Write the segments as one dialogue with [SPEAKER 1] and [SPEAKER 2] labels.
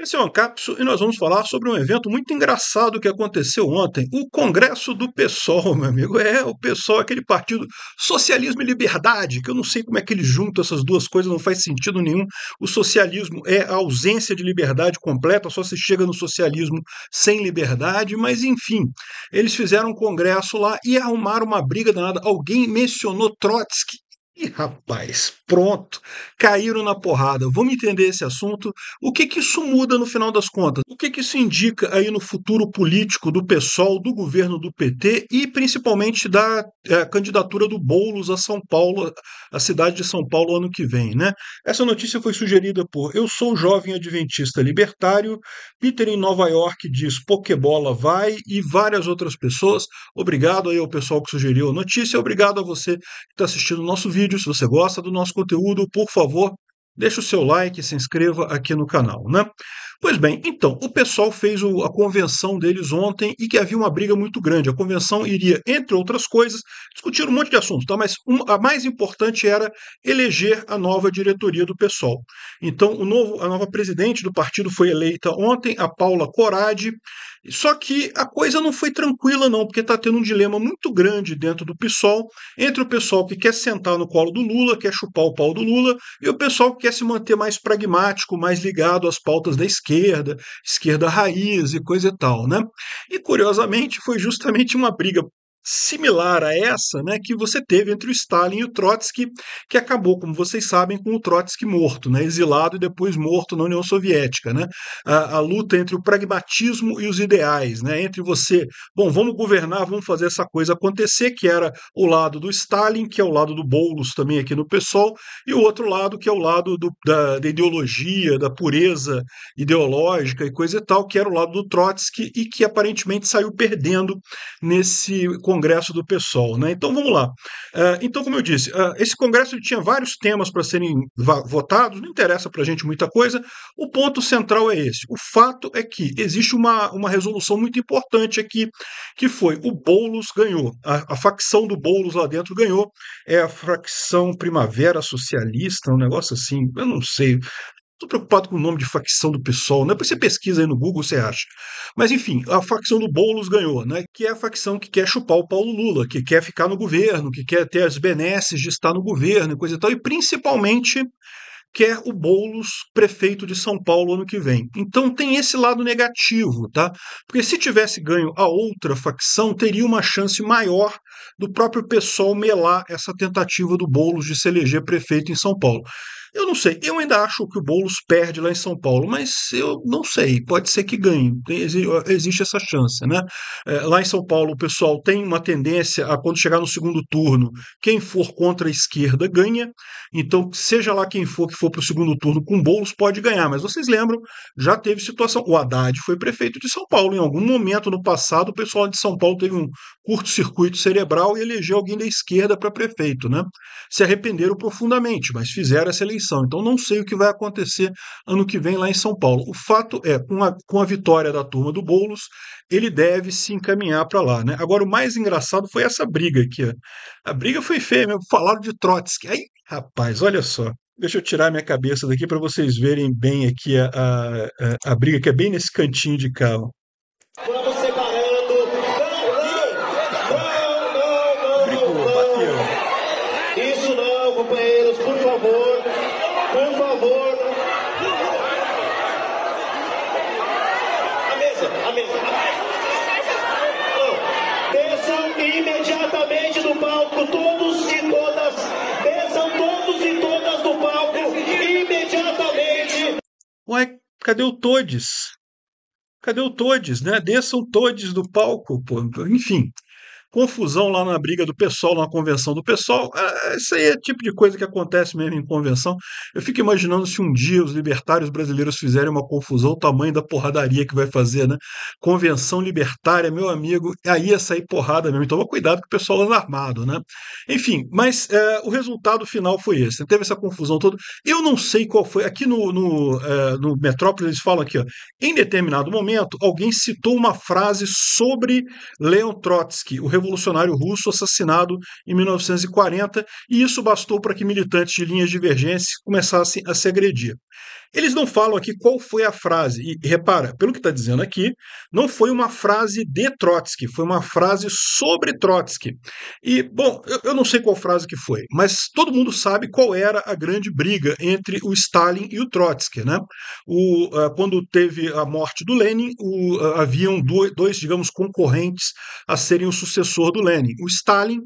[SPEAKER 1] Esse é o Ancapso e nós vamos falar sobre um evento muito engraçado que aconteceu ontem, o Congresso do PSOL, meu amigo. É, o PSOL é aquele partido Socialismo e Liberdade, que eu não sei como é que eles juntam essas duas coisas, não faz sentido nenhum. O socialismo é a ausência de liberdade completa, só se chega no socialismo sem liberdade, mas enfim. Eles fizeram um congresso lá e arrumaram uma briga danada. Alguém mencionou Trotsky Ih, rapaz, pronto, caíram na porrada. Vamos entender esse assunto? O que, que isso muda no final das contas? O que, que isso indica aí no futuro político do PSOL, do governo do PT e principalmente da é, candidatura do Boulos a São Paulo, a cidade de São Paulo ano que vem, né? Essa notícia foi sugerida por Eu Sou Jovem Adventista Libertário, Peter em Nova York diz Pokébola vai e várias outras pessoas. Obrigado aí ao pessoal que sugeriu a notícia, obrigado a você que está assistindo o nosso vídeo vídeo. Se você gosta do nosso conteúdo, por favor, deixe o seu like, se inscreva aqui no canal, né? Pois bem, então, o pessoal fez o, a convenção deles ontem e que havia uma briga muito grande. A convenção iria, entre outras coisas, discutir um monte de assuntos, tá? mas um, a mais importante era eleger a nova diretoria do pessoal. Então, o novo, a nova presidente do partido foi eleita ontem, a Paula Corade. Só que a coisa não foi tranquila, não, porque está tendo um dilema muito grande dentro do PSOL, entre o pessoal que quer sentar no colo do Lula, quer chupar o pau do Lula, e o pessoal que quer se manter mais pragmático, mais ligado às pautas da esquerda esquerda, esquerda raiz e coisa e tal, né? E curiosamente foi justamente uma briga similar a essa né, que você teve entre o Stalin e o Trotsky, que acabou, como vocês sabem, com o Trotsky morto, né, exilado e depois morto na União Soviética. Né? A, a, luta entre o pragmatismo e os ideais, né, entre você, bom, vamos governar, vamos fazer essa coisa acontecer, que era o lado do Stalin, que é o lado do Boulos também aqui no PSOL, e o outro lado que é o lado do, da, da ideologia, da pureza ideológica e coisa e tal, que era o lado do Trotsky e que aparentemente saiu perdendo nesse congresso do PSOL. Né? Então vamos lá. Uh, então, como eu disse, uh, esse congresso tinha vários temas para serem votados, não interessa para a gente muita coisa. O ponto central é esse. O fato é que existe uma, uma resolução muito importante aqui, que foi o Boulos ganhou. A, a facção do Boulos lá dentro ganhou. É a facção Primavera Socialista, um negócio assim, eu não sei. Estou preocupado com o nome de facção do PSOL, né? Porque você pesquisa aí no Google, você acha. Mas enfim, a facção do Boulos ganhou, né? Que é a facção que quer chupar o Paulo Lula, que quer ficar no governo, que quer ter as benesses de estar no governo e coisa e tal, e principalmente quer o Boulos prefeito de São Paulo ano que vem. Então tem esse lado negativo, tá? Porque se tivesse ganho a outra facção, teria uma chance maior do próprio pessoal melar essa tentativa do Boulos de se eleger prefeito em São Paulo. Eu não sei. Eu ainda acho que o Boulos perde lá em São Paulo, mas eu não sei. Pode ser que ganhe. existe essa chance, né? É, lá em São Paulo, o pessoal tem uma tendência a, quando chegar no segundo turno, quem for contra a esquerda ganha. Então, seja lá quem for que for para o segundo turno com Boulos, pode ganhar. Mas vocês lembram, já teve situação. O Haddad foi prefeito de São Paulo. Em algum momento no passado, o pessoal de São Paulo teve um curto-circuito cerebral e elegeu alguém da esquerda para prefeito, né? Se arrependeram profundamente, mas fizeram essa eleição eleição. Então não sei o que vai acontecer ano que vem lá em São Paulo. O fato é, com a, com a vitória da turma do Boulos, ele deve se encaminhar para lá. Né? Agora, o mais engraçado foi essa briga aqui. A briga foi feia mesmo. Falaram de Trotsky. Aí, rapaz, olha só. Deixa eu tirar minha cabeça daqui para vocês verem bem aqui a, a, a, briga, que é bem nesse cantinho de cá. Cadê o Todes? Cadê o Todes, né? Desçam Todes do palco, pô. enfim confusão lá na briga do pessoal, na convenção do pessoal. É, isso aí é tipo de coisa que acontece mesmo em convenção. Eu fico imaginando se um dia os libertários brasileiros fizerem uma confusão, o tamanho da porradaria que vai fazer, né? Convenção libertária, meu amigo, aí ia sair porrada mesmo. Então, toma cuidado que o pessoal anda armado, né? Enfim, mas é, o resultado final foi esse. Né? Teve essa confusão toda. Eu não sei qual foi. Aqui no, no, é, no Metrópolis eles falam aqui, ó, em determinado momento, alguém citou uma frase sobre Leon Trotsky, o revolucionário russo assassinado em 1940, e isso bastou para que militantes de linhas divergentes começassem a se agredir. Eles não falam aqui qual foi a frase. E repara, pelo que está dizendo aqui, não foi uma frase de Trotsky, foi uma frase sobre Trotsky. E, bom, eu, eu não sei qual frase que foi, mas todo mundo sabe qual era a grande briga entre o Stalin e o Trotsky. Né? O, uh, quando teve a morte do Lenin, o, uh, haviam dois, dois, digamos, concorrentes a serem o sucessor do Lenin. O Stalin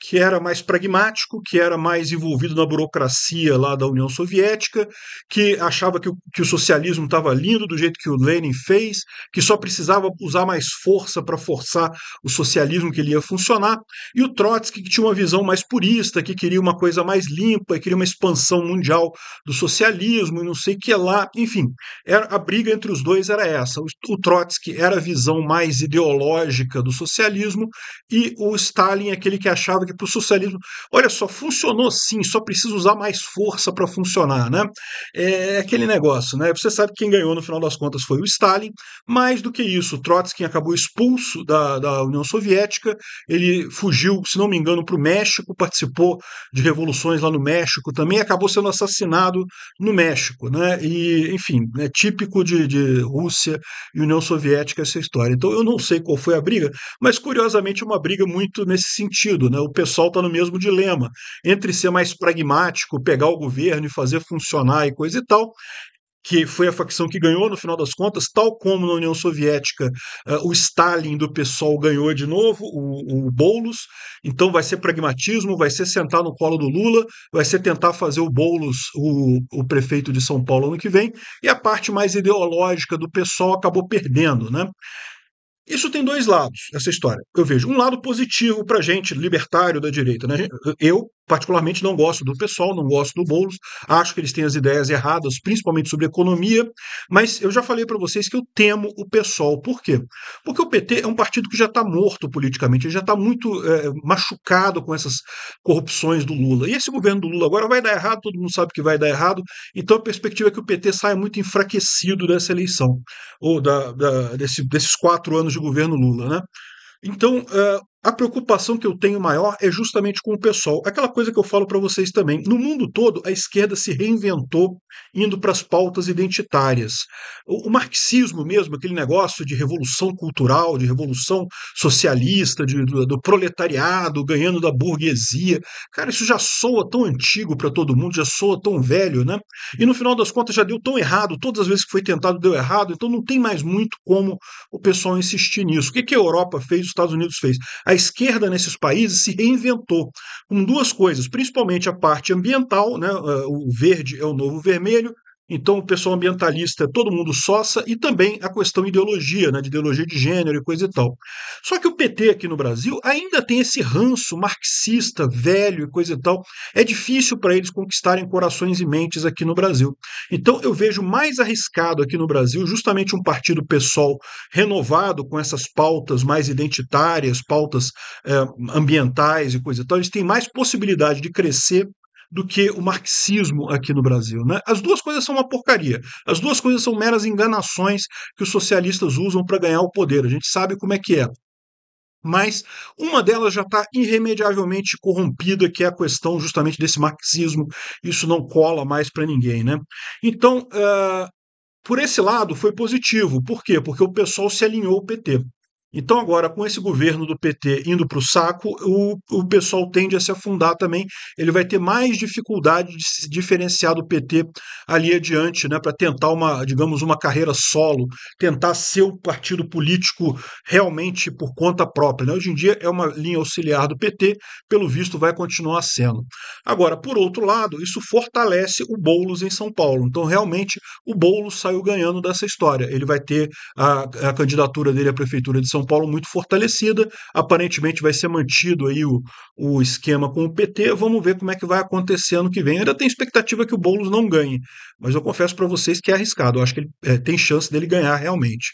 [SPEAKER 1] que era mais pragmático, que era mais envolvido na burocracia lá da União Soviética, que achava que o, que o socialismo estava lindo do jeito que o Lenin fez, que só precisava usar mais força para forçar o socialismo que ele ia funcionar, e o Trotsky, que tinha uma visão mais purista, que queria uma coisa mais limpa, e queria uma expansão mundial do socialismo e não sei o que lá. Enfim, era, a briga entre os dois era essa. O, o Trotsky era a visão mais ideológica do socialismo e o Stalin, é aquele que achava grande para o socialismo. Olha só, funcionou sim, só precisa usar mais força para funcionar, né? É aquele negócio, né? Você sabe que quem ganhou no final das contas foi o Stalin. Mais do que isso, Trotsky acabou expulso da, da União Soviética, ele fugiu, se não me engano, para o México, participou de revoluções lá no México também, acabou sendo assassinado no México, né? E, enfim, é típico de, de Rússia e União Soviética essa história. Então eu não sei qual foi a briga, mas curiosamente é uma briga muito nesse sentido, né? O pessoal está no mesmo dilema entre ser mais pragmático, pegar o governo e fazer funcionar e coisa e tal, que foi a facção que ganhou no final das contas, tal como na União Soviética uh, o Stalin do pessoal ganhou de novo, o, o Boulos. Então vai ser pragmatismo, vai ser sentar no colo do Lula, vai ser tentar fazer o Boulos o, o prefeito de São Paulo ano que vem, e a parte mais ideológica do pessoal acabou perdendo. Né? Isso tem dois lados, essa história. Eu vejo um lado positivo para gente, libertário da direita. Né? Eu, particularmente não gosto do pessoal, não gosto do Boulos, acho que eles têm as ideias erradas, principalmente sobre economia, mas eu já falei para vocês que eu temo o pessoal. Por quê? Porque o PT é um partido que já está morto politicamente, ele já está muito é, machucado com essas corrupções do Lula. E esse governo do Lula agora vai dar errado, todo mundo sabe que vai dar errado, então a perspectiva é que o PT saia muito enfraquecido dessa eleição, ou da, da, desse, desses quatro anos de governo Lula, né? Então, é, a preocupação que eu tenho maior é justamente com o pessoal. Aquela coisa que eu falo para vocês também. No mundo todo, a esquerda se reinventou indo para as pautas identitárias. O, marxismo mesmo, aquele negócio de revolução cultural, de revolução socialista, de, do, do proletariado ganhando da burguesia. Cara, isso já soa tão antigo para todo mundo, já soa tão velho, né? E no final das contas já deu tão errado, todas as vezes que foi tentado deu errado, então não tem mais muito como o pessoal insistir nisso. O que, que a Europa fez, os Estados Unidos fez? a esquerda nesses países se reinventou com duas coisas, principalmente a parte ambiental, né, eh, o verde é o novo vermelho, então, o pessoal ambientalista é todo mundo sócia e também a questão ideologia, né, de ideologia de gênero e coisa e tal. Só que o PT aqui no Brasil ainda tem esse ranço marxista velho e coisa e tal. É difícil para eles conquistarem corações e mentes aqui no Brasil. Então, eu vejo mais arriscado aqui no Brasil justamente um partido pessoal renovado com essas pautas mais identitárias, pautas eh, ambientais e coisa e tal. Eles têm mais possibilidade de crescer do que o marxismo aqui no Brasil. Né? As duas coisas são uma porcaria. As duas coisas são meras enganações que os socialistas usam para ganhar o poder. A gente sabe como é que é. Mas uma delas já está irremediavelmente corrompida, que é a questão justamente desse marxismo. Isso não cola mais para ninguém. Né? Então, uh, por esse lado, foi positivo. Por quê? Porque o pessoal se alinhou ao PT. Então, agora, com esse governo do PT indo para o saco, o pessoal tende a se afundar também. Ele vai ter mais dificuldade de se diferenciar do PT ali adiante, né, para tentar uma, digamos, uma carreira solo, tentar ser um partido político realmente por conta própria. Né? Hoje em dia é uma linha auxiliar do PT, pelo visto vai continuar sendo. Agora, por outro lado, isso fortalece o Boulos em São Paulo. Então, realmente, o Boulos saiu ganhando dessa história. Ele vai ter a, a candidatura dele à Prefeitura de São são Paulo muito fortalecida. Aparentemente vai ser mantido aí o, o esquema com o PT. Vamos ver como é que vai acontecer ano que vem. ainda tem expectativa que o Boulos não ganhe, mas eu confesso para vocês que é arriscado. Eu acho que ele, é, tem chance dele ganhar realmente.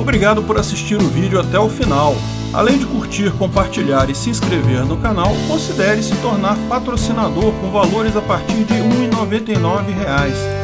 [SPEAKER 1] Obrigado por assistir o vídeo até o final. Além de curtir, compartilhar e se inscrever no canal, considere se tornar patrocinador com valores a partir de R$ 1,99